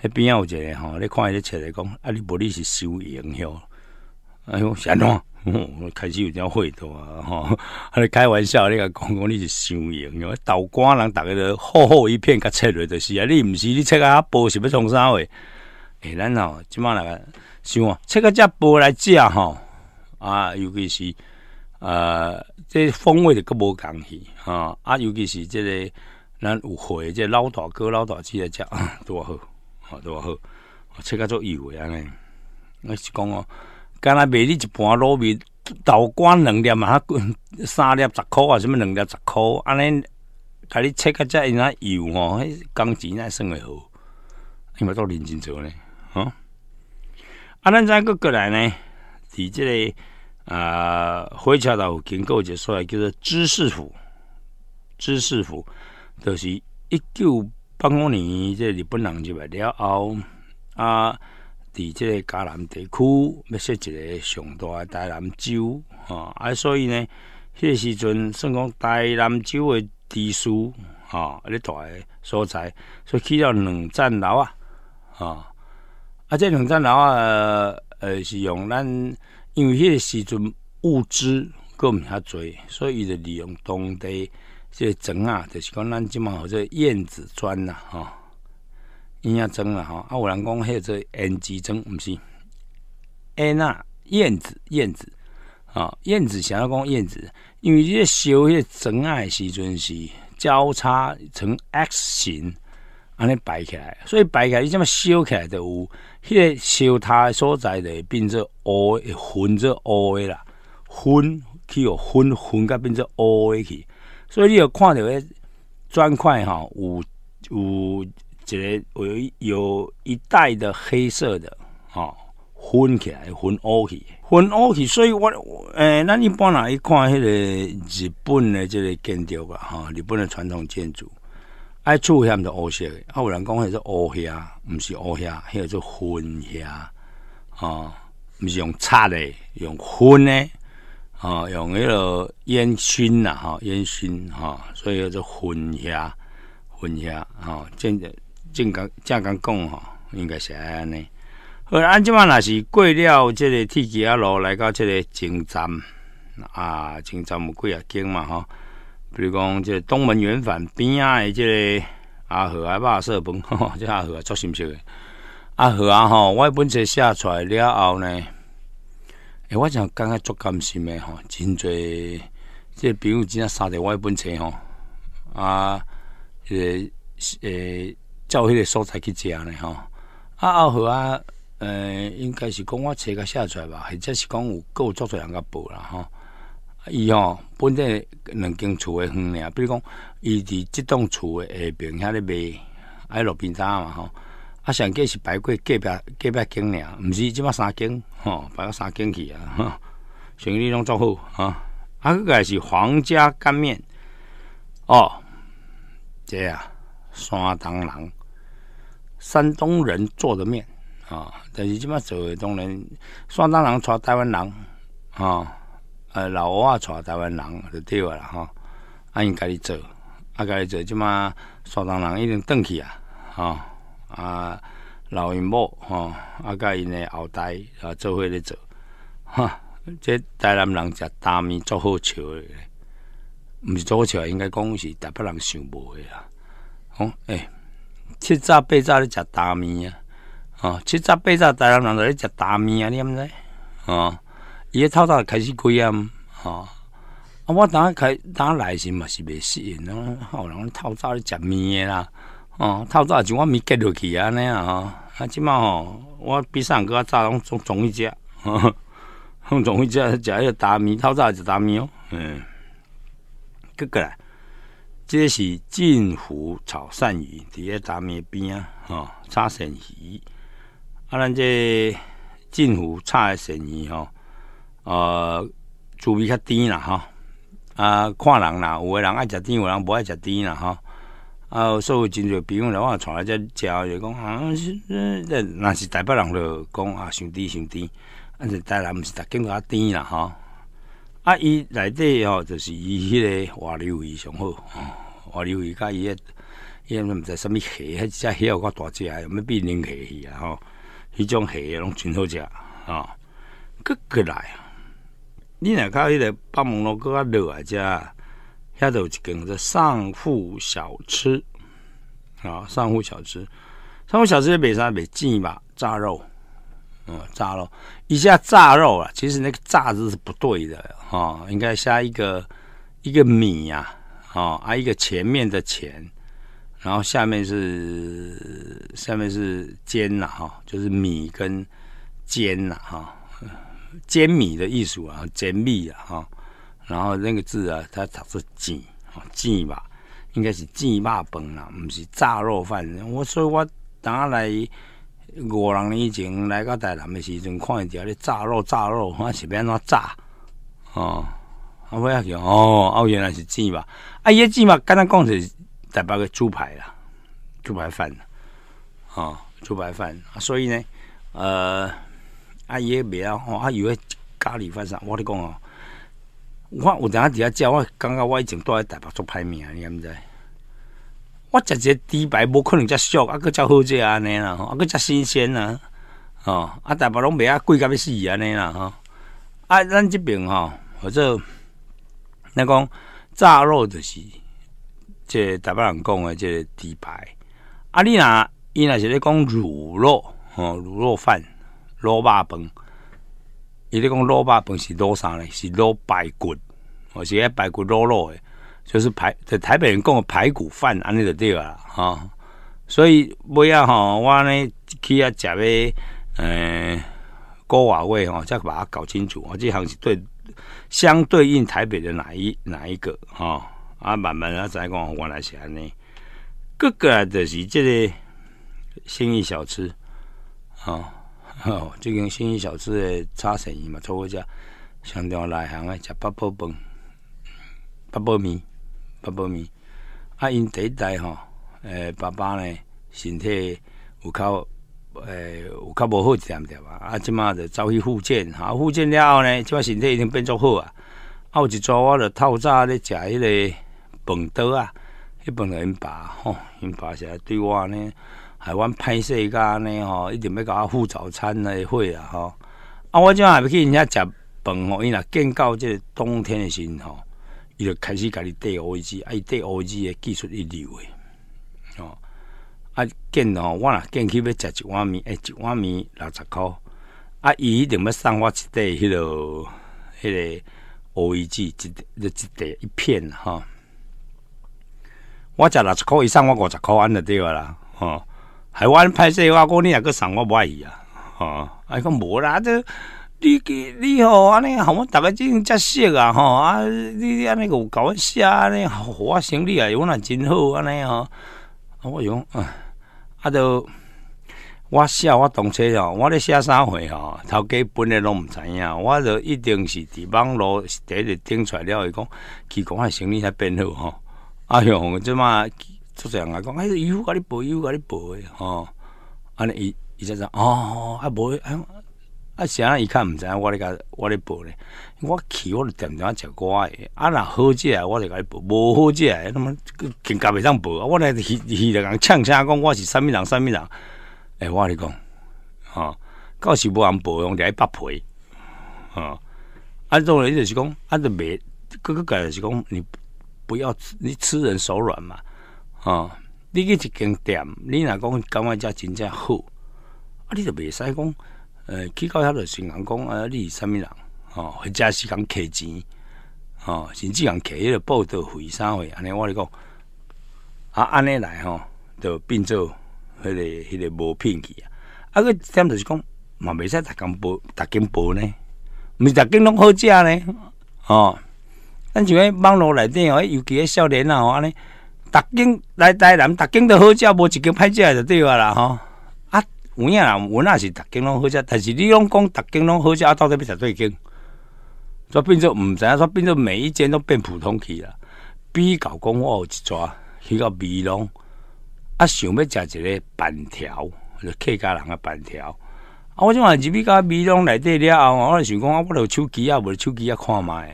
迄边仔有一个吼，你看伊咧切来讲，啊你无你是收影诺，哎呦，怎，吼，开始有点糊涂啊，你开玩笑，你讲讲你是赢，诺，迄豆干人逐个都厚厚一片甲切落就是啊，你毋是你切啊薄是要创啥诶、哎，咱吼即满来想啊，切甲遮薄来食吼。啊，尤其是呃，这风味都各不共去哈啊，尤其是这个咱有回这老大哥、老大姐来吃 (coughs) 都还好，都还好，切甲做油安尼。我是讲哦，敢若卖你一盘卤面，豆干两粒嘛，(laughs) 三粒十块啊，什么两粒十块，安尼，给你切甲只因啊油哦，迄工钱安算会好，因为做认真做呢，啊。啊，咱再过过来呢，伫即个。啊，火车头经过一个所在叫做芝士府，芝士府就是一九八五年，这日本人入来了后，啊，伫这个加南地区要设一个上大的大南州，哈，啊，所以呢，迄时阵算讲大南州的地书啊，咧大的所在，所以去了两站楼啊，啊，啊，这两站楼啊，呃，是用咱。因为迄个时阵物资够毋遐多，所以伊就利用当地即个砖啊，就是讲咱即马号做燕子砖啦吼，伊遐砖啦，吼，啊有人讲迄个做燕子砖，毋是，安娜燕子燕子吼，燕子想要讲燕子，因为伊烧迄个砖啊时阵是交叉成 X 型，安尼摆起来，所以摆起来伊即马烧起来的有。迄个烧塔诶所在会变做乌，诶，混做乌诶啦，混，去哦，混混，甲变做乌诶去。所以你有看到迄砖块有有一个有有一带的黑色的吼，混起来混乌去，混乌去。所以我诶，咱一般哪一看迄个日本的即个建筑啊，吼，日本的传统建筑。爱做虾毋就乌诶，啊，有人讲迄个乌虾，毋是乌虾，叫做熏虾，啊，毋是用擦诶用熏诶吼用迄个烟熏呐，吼烟熏，吼所以叫做熏虾，熏虾，吼正正刚正刚讲吼，应该是安尼。好，安即嘛若是过了即个铁吉阿路，来到即个前站，啊，前站有几啊间嘛，吼。比如讲，即东门圆环边仔的即个阿和阿爸说：“本，即 (laughs) 阿和足心笑的。阿和啊吼，我本册写出来了后呢，诶，我想感觉足甘心的吼，真侪即比如今啊，杀掉我本册吼，啊，诶诶，照迄个素材去食呢吼。啊阿和啊。诶，应该是讲我车甲写出来吧，或者是讲有够做做人甲报啦吼。伊吼，本地两间厝诶，远俩。比如讲，伊伫即栋厝诶下边遐咧卖，爱路边摊嘛吼。啊，上计是摆过隔壁隔壁间俩，毋是即摆三间吼，白到三间去啊。生意拢做好啊。啊，个是皇家干面哦。即啊，山东人，山东人做的面啊，但是即摆做诶，当然山东人娶台湾人啊。呃，老外带台湾人就对啊啦吼，阿家己做，啊，家己做即马山东人已经倒去啊，吼啊，老因某吼，啊，甲因的后代啊做伙咧做，哈，即台南人食大米足好笑的，毋是足好笑，应该讲是台北人想无的啦，吼，哎，七早八早咧食大米啊，吼，七早八早台南人就咧食大米啊，你不知，哦。伊个透早开始贵啊！哈，啊，我当开当来时嘛是袂适应哦。好，人透早咧食面啦，哦，透早就我面结落去安尼啊。吼，啊，即满吼，我比上个早拢总总去食，哈哈，总去食食迄个大米，透早食大米哦。嗯，哥哥，这是金湖炒鳝鱼，伫个大米边啊，哈，炒鳝鱼。啊，咱这金湖炒诶鳝鱼哦。呃，滋味较甜啦，吼。啊！看人啦，有的人爱食甜，有人不爱食甜啦，吼。啊！所以真侪，朋友来我从来只食就讲啊，那是台北人就讲啊，想甜想甜，啊，台南毋是逐间都较甜啦，吼。啊！伊内底吼，就是伊迄个瓦牛鱼上好，瓦牛鱼甲伊个，伊毋知啥物虾，迄只虾有够大只，有物变龙虾去啊，吼！迄种虾拢真好食啊，各个来。你来看，一个八门路个肉啊，只，下头就讲着上户小吃，哦，上户小吃，上户小吃也袂啥袂鸡吧？炸肉，嗯，炸肉，以下炸肉啊，其实那个炸字是不对的，哈，应该下一个一个米呀，哈，挨一个前面的前，然后下面是下面是煎了哈，就是米跟煎了哈。煎米的艺术啊，煎米啊，哈，然后那个字啊，它读作“煎”啊，煎吧，应该是煎肉饭啦，不是炸肉饭。我所以我等来五六年以前来到台南的时阵，看一条咧炸肉炸肉，我是变怎炸哦，我要讲，哦，哦原来是煎吧，啊，煎吧，刚才讲是台北个猪排啦，猪排饭，啊，猪排饭，所以呢，呃。啊伊诶袂晓吼，啊有迄咖喱饭啥，我咧讲吼我有当伫遐食，我感觉我以前住咧台北足歹命，你毋知？我食一个猪排无可能遮俗，啊个遮好食安尼啦，吼，啊个遮新鲜啦、啊，吼、啊台北拢袂啊贵甲要死安尼啦，吼、啊咱即爿吼，或者咱讲炸肉着是，即台北人讲诶，即猪排，啊你若伊若是咧讲卤肉，吼、哦，卤肉饭。卤肉饭，伊咧讲卤肉饭是卤啥呢？是卤排骨，哦是迄排骨卤卤诶，就是排在台北人讲诶排骨饭安尼就对啦，吼，所以尾啊吼，我呢去啊食咧，诶，古瓦味吼，再把它搞清楚，哦，这行是对相对应台北的哪一哪一个，吼，啊，慢慢啊再讲原来是安尼。各个就是即个心意小吃，吼。吼，最近新义小吃的叉烧意嘛，做伙食，上场内行诶食八宝饭、八宝米、八宝米。啊，因第一代吼，诶，爸爸呢身体有较诶有较无好一点点吧？啊，即马就走去复健，啊，复健了后呢，即马身体已经变足好啊。啊，有一组我著透早咧食迄个饭桌啊，迄本因爸吼，因、爸是来对我呢。台湾势甲安尼吼，一定要甲我付早餐来费啊吼！啊，我即下要去人家食饭吼，因若建到即冬天的时阵吼，伊就开始家己戴耳机，缀戴耳机的技术一流诶！哦，啊建吼，我若建起要食一碗面，诶，一碗面六十箍啊伊一定要送我一袋迄落迄个耳机，一、一袋一片吼。我食六十箍，伊送我五十箍安著对啦，吼！海湾拍戏，我讲你也去上我外意啊？吼！哎，讲无啦，这你你吼安尼，吼我大概这种假设啊，吼啊，你你安尼个有搞我啊，安尼，我生理啊有那真好安尼吼。啊，我讲，啊，都我写我动车吼，我咧写三回吼，头家本来拢毋知影，我就一定是伫网络第日顶出来了，伊讲，去讲我生理才变好吼。啊，哟，即嘛？就这样来讲，还甲你个哩报，甲你哩报，吼！安尼伊一、下子哦，还报，啊阿翔伊较毋知，我咧甲我咧报咧，我气，我就点爿食瓜诶，啊，若好只，我就甲你报；无好只，哎他妈，更加倍上报。我来戏戏来讲，呛声讲我是啥物人，啥物人？诶。我咧讲，吼，到时无人报，用着一百赔。啊，啊，众人就是讲，啊，就袂各个讲就是讲，你不要你吃人手软嘛。哦，你去一间店，你若讲感觉遮真正好，啊，你就袂使讲，呃，去到遐就先讲，啊，你是啥物人？哦，或者是讲摕钱，哦，甚至讲摕迄个报道费、啥费？安尼我咧讲，啊，安尼来吼，就变做迄个、迄个无品去啊。啊，个点就是讲，嘛袂使逐金报逐间报呢？毋是逐间拢好食呢？哦，咱像喺网络内底哦，尤其喺少年吼安尼。逐间来台南，逐间都好食，无一间歹食就对啊啦吼！啊，有影啊，阮也是逐间拢好食，但是你拢讲逐间拢好食，啊，到底要食一间？煞变作毋知影，煞变作每一间都变普通去啦。B 讲我有一抓，去到美浓，啊，想要食一个板条，客家人的板条。啊，我种话去美家美隆内底了，我想讲我攞手机啊，无手机啊看嘛。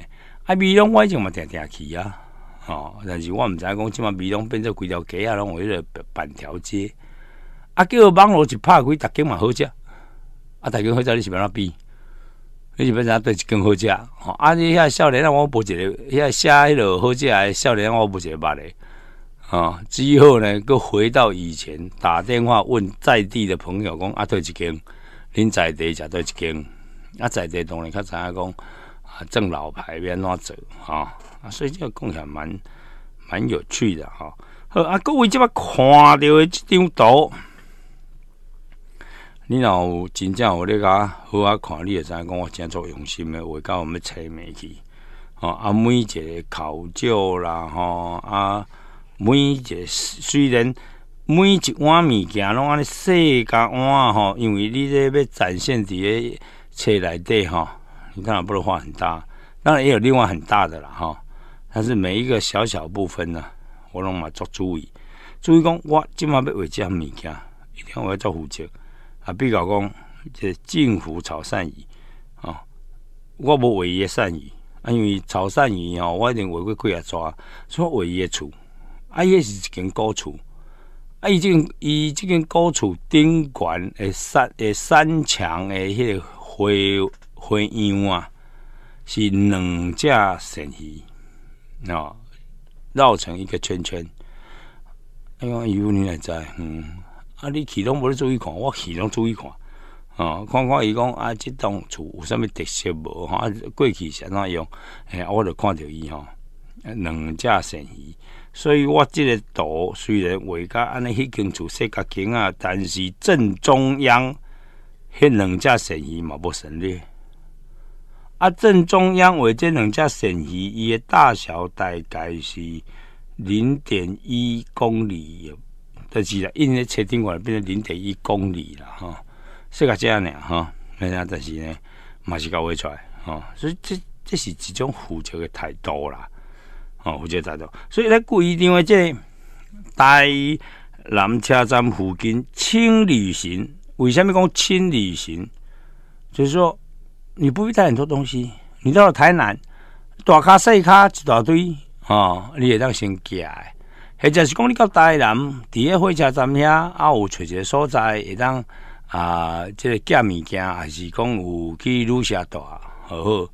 啊，美浓我已经嘛定点去啊。哦，但是我毋知影讲，即满味拢变做规条街啊，拢有迄个半条街。啊，叫网络一拍，开，逐间嘛好食。啊，逐间好食，你是要怎比？你是要怎对一间好食？哦，啊，你遐少年啊，我无一个遐写迄落好食诶，少年我无一个捌嘞。哦，之后呢，佮回到以前打电话问在地的朋友，讲啊，对一间，恁在地食对一间，啊，在地当然较知影讲啊，正老牌安怎做，吼。啊，所以这个共享蛮蛮有趣的哈。好，啊，各位即么看到的这张图，你有真正有咧个好啊，看你也知，我讲我真作用心的，我教我们切面去。啊，每一个考究啦，吼，啊，每一个虽然每一碗物件拢安尼细甲碗吼，因为你这要展现伫下册内底吼，你看不能画很大，当然也有另外很大的啦，哈。但是每一个小小部分呢，我拢嘛足注意。注意讲，我今嘛要为做物件，一天我要做负责啊。比如讲，即政府潮汕鱼啊，我无违约善鱼啊，因为潮汕鱼哦，我一定违过规也抓，唯一约厝啊。伊是一间古厝啊，伊经伊即间古厝顶管诶三诶三墙诶迄个灰灰烟啊，是两只鳝鱼。那绕成一个圈圈，因为伊有你也在，嗯，啊，你启动无得注意看，我启动注意看，哦，看看伊讲啊，即栋厝有啥物特色无？啊，过去是安怎样？哎呀，我就看着伊吼，两只鳝鱼，所以我即个图虽然画甲安尼迄间厝四角形啊，但是正中央迄两只鳝鱼嘛，无成略。啊，正中央为这两架省区，伊个大小大概是零点一公里，就是啦，因为测定过来变成零点一公里啦，哈，是个这样俩，哈，但是呢，嘛是搞未出来，哈，所以这这是一种负责的态度啦，哦，辐射态度，所以咧意定话，即台南车站附近轻旅行，为虾米讲轻旅行，就是说。你不必带很多东西，你到了台南，大卡细卡一大堆啊，你也当先夹。或者是讲你到台南，伫个火车站遐，啊有揣一个所在，会当啊，即个寄物件，还是讲有去旅社下躲。哦，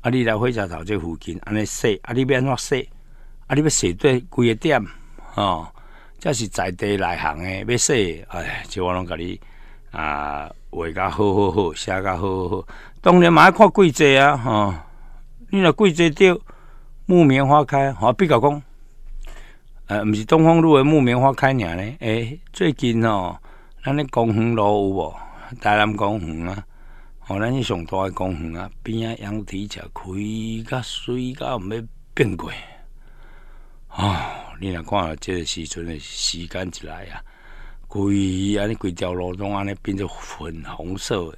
啊你来火车站这附近，安尼说，啊你变怎说，啊你要说对几个点，哦，这是在地内行诶，要说，哎，就我拢甲你。啊，画甲好好好，写甲好好好。当然嘛爱看季节啊，吼，你若季节着木棉花开，吼，比较讲，呃，毋是东方路的木棉花开尔呢？哎，最近哦，咱咧公园路有无？台南公园啊，哦，咱去上大的公园啊，边啊，羊蹄车开甲水甲毋要变过。吼，你若看了即个时阵的时间一来啊。规伊安尼，规条路拢安尼变做粉红色诶！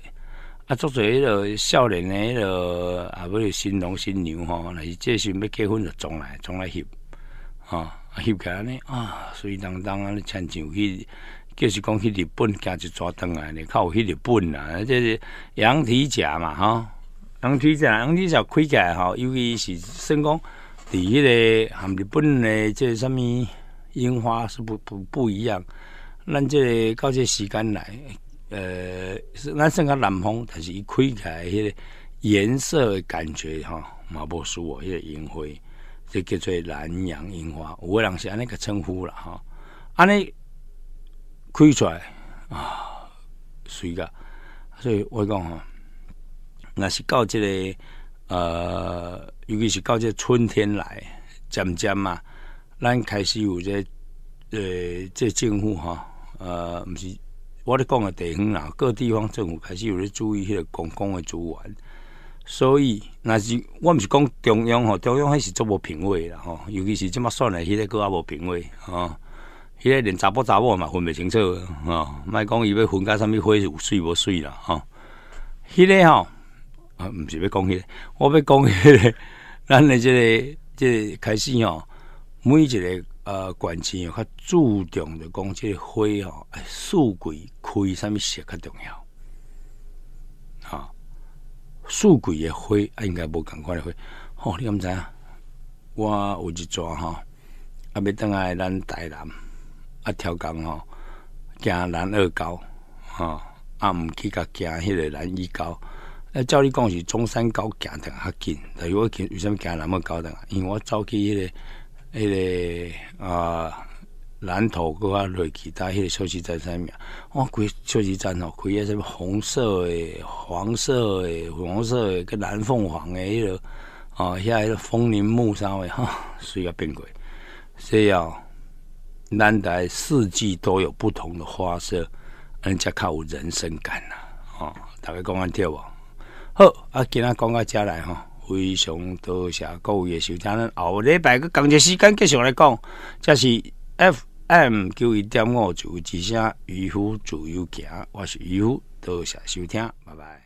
啊，做做迄落少年诶，迄落啊，不是新郎新娘吼，若是这时要结婚就从来从来翕，啊翕起安尼啊，所以当当啊，你亲像去，就是讲去日本，加一支抓灯啊，较有去日本啊，这是羊蹄甲嘛，吼，羊蹄甲，羊蹄甲开起来吼，尤其是算讲伫迄个含日本诶，这什物樱花是不不不一样。咱这到这时间来，呃，咱算个南方，但是一开起来，迄个颜色感觉哈，嘛无输哦，迄个樱花，这叫做南洋樱花，有个人是安尼个称呼了哈，安尼开出来啊，水个，所以我讲吼，若是到这呃，尤其是到这春天来，渐渐嘛，咱开始有这呃，这政府哈。呃，毋是，我咧讲诶地方啦，各地方政府开始有咧注意迄个公共诶资源，所以若是我毋是讲中央吼，中央迄是足无品位啦吼，尤其是即马选诶迄个佫阿无品位吼，迄个连查甫查某嘛分袂清楚吼，莫讲伊要分甲甚物花有水无水啦吼，迄个吼，啊毋是要讲迄、个，我要讲迄、个，咱诶即个即开始吼，每一个。呃，管钱有较注重的讲，即个花吼，四季开啥物色较重要。啊，四季的花啊，应该无共款的花。吼，你敢知啊？我有一撮吼，啊，要等来咱台南，啊，超工吼，行南二高，吼啊，毋去甲行迄个南一高。啊，照你讲是中山高行得较近，但是我为什么行南么高等？因为我走去迄个。迄个啊蓝图佫较锐其他迄个休息站三秒哇规个休息站吼规个啥物红色诶黄色诶粉红色诶跟蓝凤凰诶迄个吼遐迄个风铃木啥物吼需要变贵所以哦咱台四季都有不同的花色人家较有人生感呐吼大概讲安尼无好啊今仔讲到遮来吼非常多谢各位的收听，后礼拜个工作时间继续来讲，这是 FM 九一点五主之声渔夫自由行，我是渔夫，多谢收听，拜拜。